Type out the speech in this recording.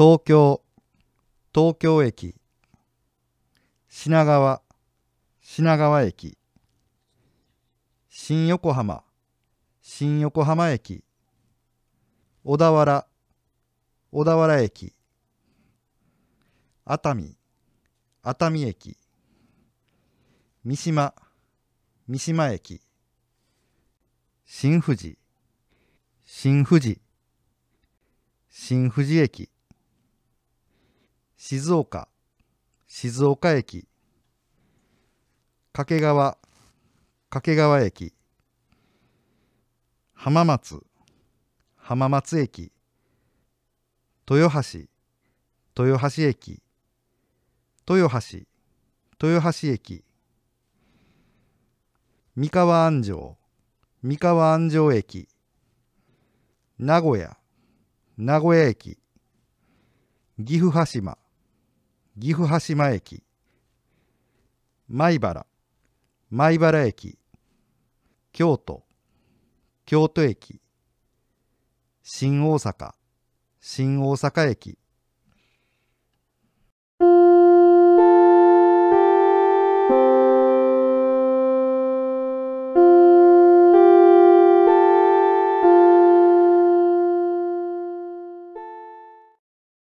東京東京駅品川品川駅新横浜新横浜駅小田原小田原駅熱海熱海駅三島三島駅新富士新富士新富士駅静岡静岡駅掛川掛川駅浜松浜松駅豊橋豊橋駅豊橋豊橋駅三河安城三河安城駅名古屋名古屋駅岐阜羽島岐阜羽島駅米原米原駅京都京都駅新大阪新大阪駅